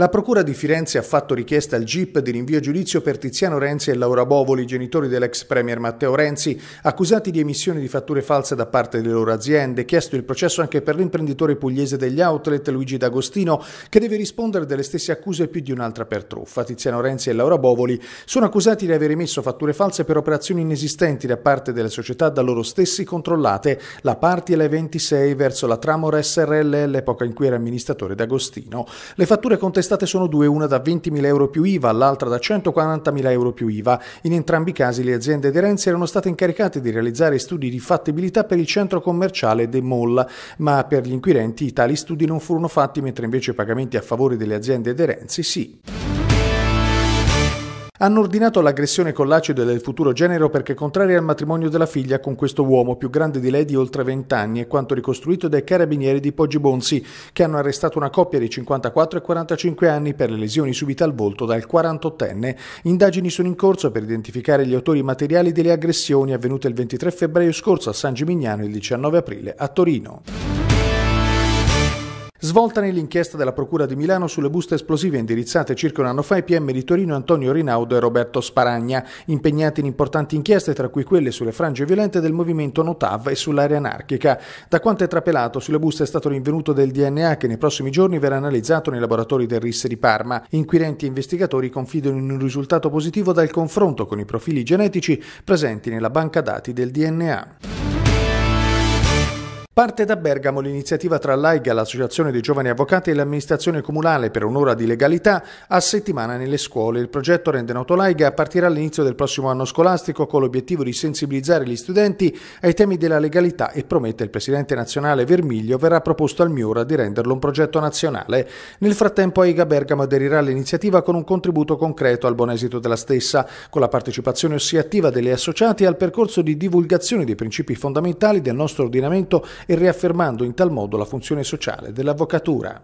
La Procura di Firenze ha fatto richiesta al GIP di rinvio a giudizio per Tiziano Renzi e Laura Bovoli, genitori dell'ex Premier Matteo Renzi, accusati di emissione di fatture false da parte delle loro aziende. Chiesto il processo anche per l'imprenditore pugliese degli outlet Luigi D'Agostino, che deve rispondere delle stesse accuse più di un'altra per truffa. Tiziano Renzi e Laura Bovoli sono accusati di aver emesso fatture false per operazioni inesistenti da parte delle società da loro stessi controllate, la parte e la 26 verso la Tramor SRL, l'epoca in cui era amministratore D'Agostino. Le fatture contestate testate sono due, una da 20.000 euro più IVA, l'altra da 140.000 euro più IVA. In entrambi i casi le aziende aderenze erano state incaricate di realizzare studi di fattibilità per il centro commerciale De Mall, ma per gli inquirenti tali studi non furono fatti, mentre invece i pagamenti a favore delle aziende aderenze sì hanno ordinato l'aggressione con l'acido del futuro genero perché contraria al matrimonio della figlia con questo uomo più grande di lei di oltre 20 anni e quanto ricostruito dai carabinieri di Poggi Bonsi, che hanno arrestato una coppia di 54 e 45 anni per le lesioni subite al volto dal 48enne. Indagini sono in corso per identificare gli autori materiali delle aggressioni avvenute il 23 febbraio scorso a San Gimignano e il 19 aprile a Torino svolta nell'inchiesta della Procura di Milano sulle buste esplosive indirizzate circa un anno fa ai PM di Torino Antonio Rinaudo e Roberto Sparagna, impegnati in importanti inchieste tra cui quelle sulle frange violente del movimento Notav e sull'area anarchica. Da quanto è trapelato sulle buste è stato rinvenuto del DNA che nei prossimi giorni verrà analizzato nei laboratori del RIS di Parma. Inquirenti e investigatori confidano in un risultato positivo dal confronto con i profili genetici presenti nella banca dati del DNA. Parte da Bergamo l'iniziativa tra l'AIGA, l'Associazione dei Giovani Avvocati e l'Amministrazione Comunale per un'ora di legalità a settimana nelle scuole. Il progetto Rende Noto l'AIGA partirà all'inizio del prossimo anno scolastico con l'obiettivo di sensibilizzare gli studenti ai temi della legalità e promette il presidente nazionale Vermiglio verrà proposto al Miura di renderlo un progetto nazionale. Nel frattempo AIGA Bergamo aderirà all'iniziativa con un contributo concreto al buon esito della stessa, con la partecipazione ossia attiva delle associate al percorso di divulgazione dei principi fondamentali del nostro ordinamento e riaffermando in tal modo la funzione sociale dell'avvocatura.